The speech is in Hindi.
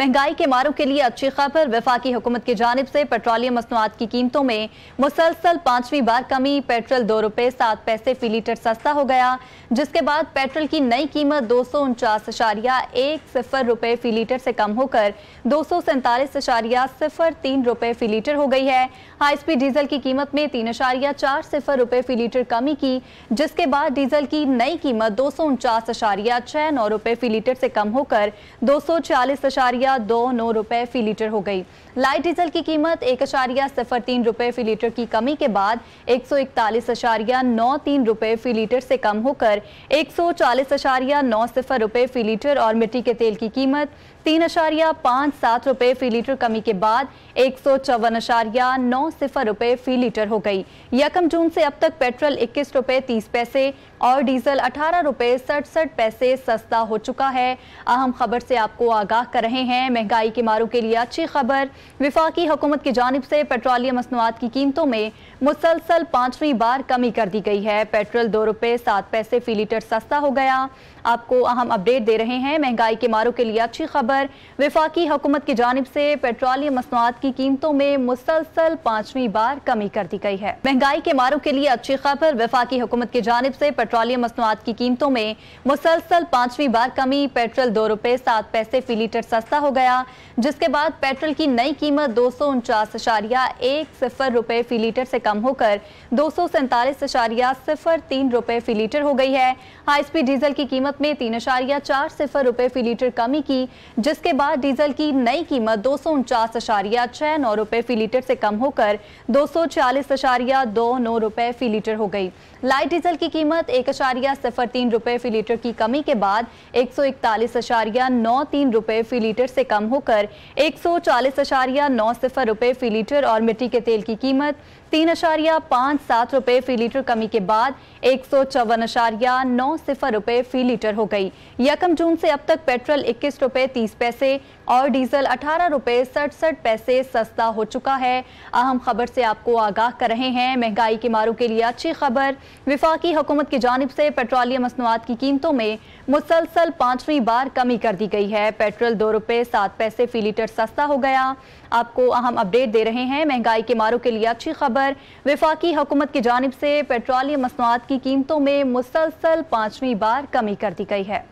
महंगाई के मारों के लिए अच्छी खबर वफाकी हुकूमत की जानब से पेट्रोलियम मसनूआत की कीमतों में मुसलसल पांचवीं बार कमी पेट्रोल दो रुपये सात पैसे फी लीटर सस्ता हो गया जिसके बाद पेट्रोल की नई कीमत दो सौ उनचास अशारिया एक सिफर रुपये फी लीटर से कम होकर दो सौ सैंतालीस अशारिया सिफर तीन रुपये फी लीटर हो गई है हाई स्पीड डीजल की कीमत में तीन अशारिया चार सिफर रुपये फी लीटर कमी की जिसके बाद डीजल की नई कीमत दो सौ उनचास अशारिया छः नौ रुपये फी लीटर से कम होकर दो सौ छियालीस अशारिया अशारिया दो नौ रुपये फी लीटर हो गई लाइट डीजल की कीमत एक अशारिया सिफर तीन रुपये फी लीटर की कमी के बाद एक सौ इकतालीस अशारिया नौ तीन रुपये फी लीटर से कम होकर एक सौ चालीस अशारिया नौ सिफर रुपये फी लीटर और मिट्टी के तेल की कीमत तीन अशारिया पाँच सात रुपये फी लीटर कमी के बाद एक सौ चौवन अशारिया नौ सिफर रुपये फी लीटर हो गई यकम जून से अब तक पेट्रोल इक्कीस रुपये तीस पैसे और डीजल अठारह रुपये सड़सठ पैसे सस्ता हो चुका है अहम खबर से आपको आगाह कर रहे हैं महंगाई के मारों के लिए अच्छी खबर विफाकी हुकूमत की जानब से पेट्रोलियम मसनवाद की कीमतों में मुसलसल पाँचवीं बार कमी कर दी गई है पेट्रोल दो रुपये सात पैसे फी लीटर सस्ता हो गया आपको अहम अपडेट दे रहे हैं महंगाई के मारों के लिए अच्छी खबर खबर विफाकी हुकूमत की जानब से पेट्रोलियम मसनूआत की कीमतों में मुसलसल पांचवीं बार कमी कर दी गई है महंगाई के मारों के लिए अच्छी खबर विफाकी हुकूमत की जानब से पेट्रोलियम मसनूआत की कीमतों में मुसलसल पांचवीं बार कमी पेट्रोल दो रुपये सात पैसे फी लीटर सस्ता हो गया जिसके बाद पेट्रोल की नई कीमत दो सौ उनचास अशारिया एक सिफर रुपये फी लीटर से कम होकर दो सौ सैंतालीस अशारिया सिफर तीन रुपये फी लीटर हो गई है हाई स्पीड डीजल की कीमत में तीन अशारिया चार सिफर रुपये फी लीटर कमी की जिसके बाद डीजल की नई कीमत दो सौ उनचास अशारिया छह नौ रुपए फी लीटर से कम होकर दो सौ छियालीस अशारिया दो नौ रुपए फी लीटर हो गई लाइट डीजल की कीमत एक अशारिया सिफर तीन रुपए फी लीटर की कमी के बाद एक सौ इकतालीस अशारिया नौ तीन रुपए फी लीटर से कम होकर एक सौ चालीस अशारिया नौ सिफर रुपए फी लीटर और मिट्टी के तेल की कीमत तीन अशारिया पाँच सात रुपए फी लीटर कमी के बाद एक सौ चौवन अशारिया नौ सिफर रुपए फी लीटर हो गई यकम जून से अब तक पेट्रोल इक्कीस रुपए तीस बीस पैसे और डीजल अठारह रुपए सड़सठ पैसे सस्ता हो चुका है अहम खबर से आपको आगाह कर रहे हैं महंगाई के मारों के लिए अच्छी खबर विफाकी हुकूमत की जानब से पेट्रोलियम मसनवाद की कीमतों में मुसलसल पांचवी बार कमी कर दी गई है पेट्रोल दो रुपए सात पैसे फी लीटर सस्ता हो गया आपको अहम अपडेट दे रहे हैं महंगाई के मारों के लिए अच्छी खबर विफाकी हुकूमत की जानब से पेट्रोलियम मसनवाद की कीमतों में मुसलसल पांचवी बार कमी कर दी गई है